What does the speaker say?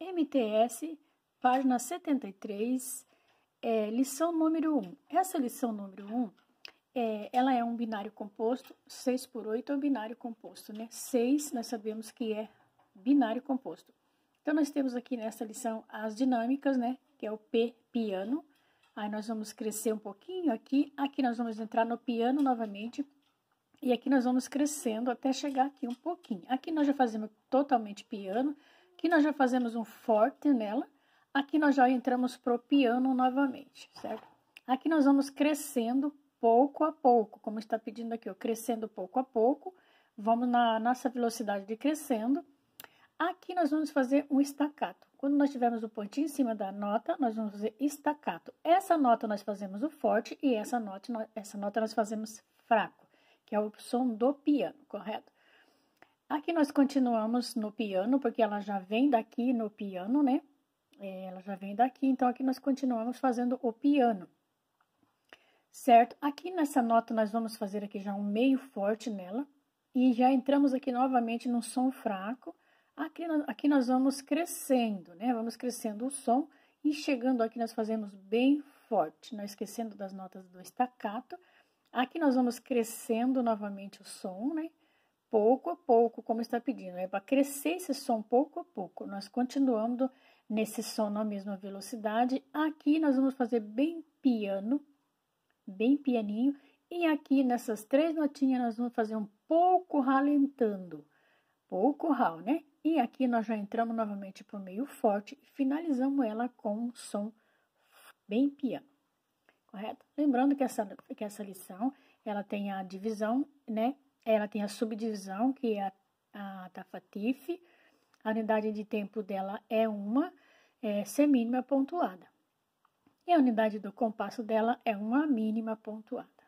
MTS, página 73, é, lição número 1. Essa lição número 1, é, ela é um binário composto, 6 por 8 é um binário composto, né? 6 nós sabemos que é binário composto. Então, nós temos aqui nessa lição as dinâmicas, né? Que é o P, piano. Aí nós vamos crescer um pouquinho aqui. Aqui nós vamos entrar no piano novamente. E aqui nós vamos crescendo até chegar aqui um pouquinho. Aqui nós já fazemos totalmente piano. Aqui nós já fazemos um forte nela. Aqui nós já entramos pro piano novamente, certo? Aqui nós vamos crescendo pouco a pouco, como está pedindo aqui, ó, crescendo pouco a pouco. Vamos na nossa velocidade de crescendo. Aqui nós vamos fazer um estacato. Quando nós tivermos o pontinho em cima da nota, nós vamos fazer estacato. Essa nota nós fazemos o forte e essa nota, essa nota nós fazemos fraco, que é o som do piano, correto? Aqui nós continuamos no piano, porque ela já vem daqui no piano, né? É, ela já vem daqui, então aqui nós continuamos fazendo o piano. Certo? Aqui nessa nota nós vamos fazer aqui já um meio forte nela. E já entramos aqui novamente no som fraco. Aqui, aqui nós vamos crescendo, né? Vamos crescendo o som e chegando aqui nós fazemos bem forte, não esquecendo das notas do estacato. Aqui nós vamos crescendo novamente o som, né? pouco a pouco, como está pedindo, é para crescer esse som pouco a pouco. Nós continuando nesse som na mesma velocidade. Aqui nós vamos fazer bem piano, bem pianinho. E aqui nessas três notinhas nós vamos fazer um pouco ralentando, pouco ral, né? E aqui nós já entramos novamente para o meio forte e finalizamos ela com um som bem piano, correto? Lembrando que essa, que essa lição, ela tem a divisão, né? Ela tem a subdivisão, que é a, a TAFATIF. A unidade de tempo dela é uma é, semínima pontuada. E a unidade do compasso dela é uma mínima pontuada.